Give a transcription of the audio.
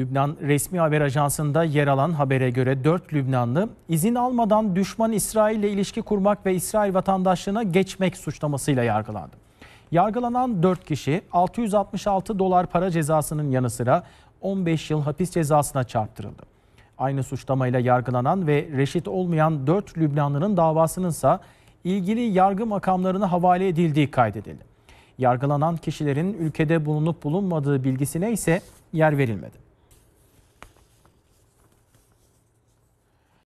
Lübnan resmi haber ajansında yer alan habere göre 4 Lübnanlı izin almadan düşman İsrail ile ilişki kurmak ve İsrail vatandaşlığına geçmek suçlamasıyla yargılandı. Yargılanan 4 kişi 666 dolar para cezasının yanı sıra 15 yıl hapis cezasına çarptırıldı. Aynı suçlamayla yargılanan ve reşit olmayan 4 Lübnanlının davasının ise ilgili yargı makamlarına havale edildiği kaydedildi. Yargılanan kişilerin ülkede bulunup bulunmadığı bilgisine ise yer verilmedi.